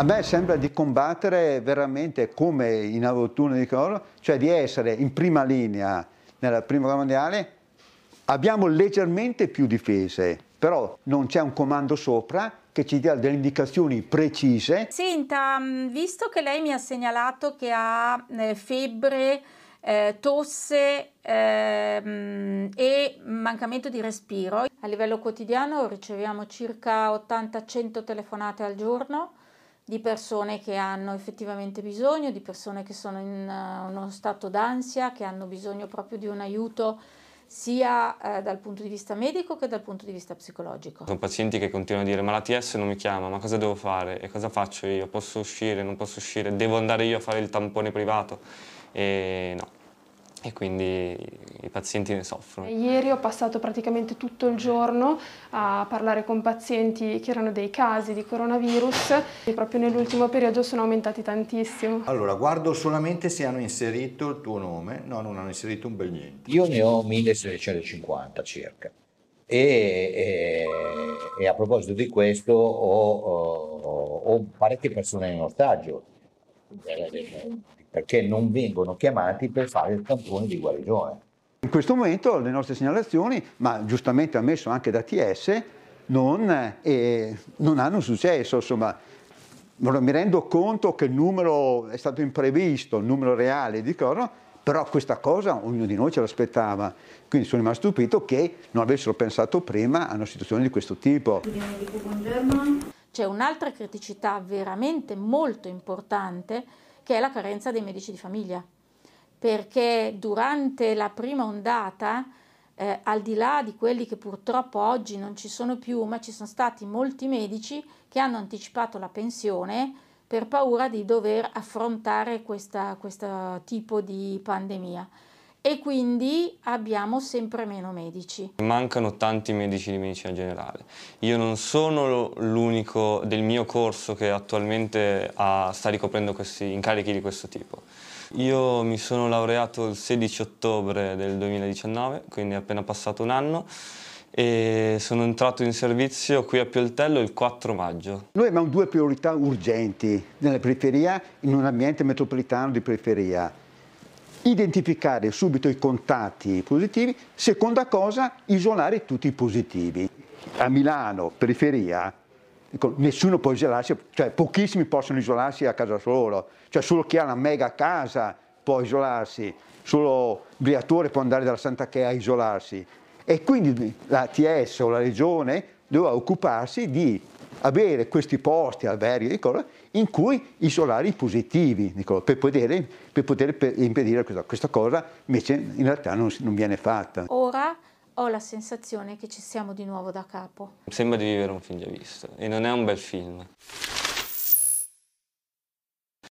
A me sembra di combattere veramente come in autunno di Coro, cioè di essere in prima linea nella prima guerra mondiale. Abbiamo leggermente più difese, però non c'è un comando sopra che ci dia delle indicazioni precise. Sinta, mm, visto che lei mi ha segnalato che ha eh, febbre, eh, tosse eh, e mancamento di respiro, a livello quotidiano riceviamo circa 80-100 telefonate al giorno di persone che hanno effettivamente bisogno, di persone che sono in eh, uno stato d'ansia, che hanno bisogno proprio di un aiuto sia eh, dal punto di vista medico che dal punto di vista psicologico. Sono pazienti che continuano a dire ma l'ATS non mi chiama, ma cosa devo fare e cosa faccio io? Posso uscire, non posso uscire, devo andare io a fare il tampone privato? E no, e quindi i pazienti ne soffrono. Ieri ho passato praticamente tutto il giorno a parlare con pazienti che erano dei casi di coronavirus e proprio nell'ultimo periodo sono aumentati tantissimo. Allora, guardo solamente se hanno inserito il tuo nome, no, non hanno inserito un bel niente. Io ne ho 1650 circa e, e, e a proposito di questo ho, ho, ho parecchie persone in ostaggio perché non vengono chiamati per fare il tampone di guarigione. In questo momento le nostre segnalazioni, ma giustamente ammesso anche da TS, non, eh, non hanno successo, insomma, mi rendo conto che il numero è stato imprevisto, il numero reale di cosa, però questa cosa ognuno di noi ce l'aspettava, quindi sono rimasto stupito che non avessero pensato prima a una situazione di questo tipo. Buongiorno. C'è un'altra criticità veramente molto importante che è la carenza dei medici di famiglia, perché durante la prima ondata, eh, al di là di quelli che purtroppo oggi non ci sono più, ma ci sono stati molti medici che hanno anticipato la pensione per paura di dover affrontare questo tipo di pandemia e quindi abbiamo sempre meno medici. Mancano tanti medici di medicina generale. Io non sono l'unico del mio corso che attualmente ha, sta ricoprendo questi incarichi di questo tipo. Io mi sono laureato il 16 ottobre del 2019, quindi è appena passato un anno e sono entrato in servizio qui a Pioltello il 4 maggio. Noi abbiamo due priorità urgenti nella periferia, in un ambiente metropolitano di periferia identificare subito i contatti positivi, seconda cosa isolare tutti i positivi. A Milano, periferia, nessuno può isolarsi, cioè pochissimi possono isolarsi a casa loro, cioè solo chi ha una mega casa può isolarsi, solo Briatore può andare dalla Santa Che a isolarsi. E quindi la TS o la Regione doveva occuparsi di avere questi posti, alberghi, ricordo, in cui isolare i positivi, per poter, per poter impedire questa, questa, cosa, invece in realtà non, non viene fatta. Ora ho la sensazione che ci siamo di nuovo da capo. Sembra di vivere un film già visto e non è un bel film.